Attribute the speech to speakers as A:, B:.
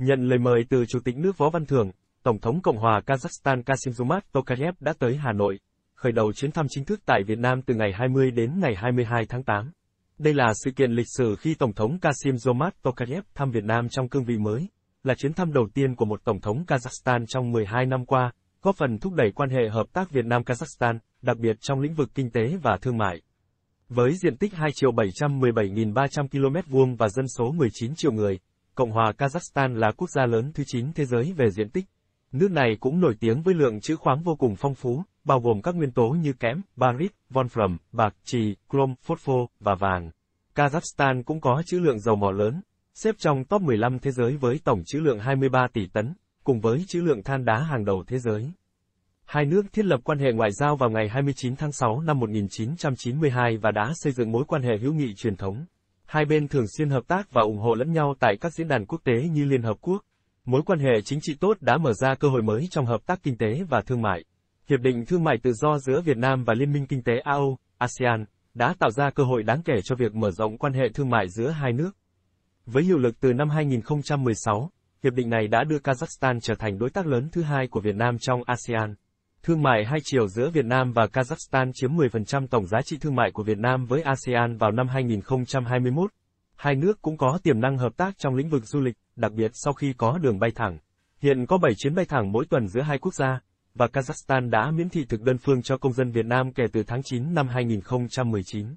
A: Nhận lời mời từ Chủ tịch nước Võ Văn Thưởng, Tổng thống Cộng hòa Kazakhstan Kasimzomat Tokayev đã tới Hà Nội, khởi đầu chuyến thăm chính thức tại Việt Nam từ ngày 20 đến ngày 22 tháng 8. Đây là sự kiện lịch sử khi Tổng thống Kasimzomat Tokayev thăm Việt Nam trong cương vị mới, là chuyến thăm đầu tiên của một Tổng thống Kazakhstan trong 12 năm qua, góp phần thúc đẩy quan hệ hợp tác Việt Nam-Kazakhstan, đặc biệt trong lĩnh vực kinh tế và thương mại. Với diện tích 2.717.300 km vuông và dân số 19 triệu người, Cộng hòa Kazakhstan là quốc gia lớn thứ 9 thế giới về diện tích. Nước này cũng nổi tiếng với lượng trữ khoáng vô cùng phong phú, bao gồm các nguyên tố như kẽm, barit, vonfram, bạc, trì, chrome, phosphor và vàng. Kazakhstan cũng có trữ lượng dầu mỏ lớn, xếp trong top 15 thế giới với tổng trữ lượng 23 tỷ tấn, cùng với trữ lượng than đá hàng đầu thế giới. Hai nước thiết lập quan hệ ngoại giao vào ngày 29 tháng 6 năm 1992 và đã xây dựng mối quan hệ hữu nghị truyền thống hai bên thường xuyên hợp tác và ủng hộ lẫn nhau tại các diễn đàn quốc tế như Liên Hợp Quốc. Mối quan hệ chính trị tốt đã mở ra cơ hội mới trong hợp tác kinh tế và thương mại. Hiệp định thương mại tự do giữa Việt Nam và Liên minh kinh tế AO, ASEAN, đã tạo ra cơ hội đáng kể cho việc mở rộng quan hệ thương mại giữa hai nước. Với hiệu lực từ năm 2016, hiệp định này đã đưa Kazakhstan trở thành đối tác lớn thứ hai của Việt Nam trong ASEAN. Thương mại hai chiều giữa Việt Nam và Kazakhstan chiếm 10% tổng giá trị thương mại của Việt Nam với ASEAN vào năm 2021. Hai nước cũng có tiềm năng hợp tác trong lĩnh vực du lịch, đặc biệt sau khi có đường bay thẳng. Hiện có 7 chuyến bay thẳng mỗi tuần giữa hai quốc gia, và Kazakhstan đã miễn thị thực đơn phương cho công dân Việt Nam kể từ tháng 9 năm 2019.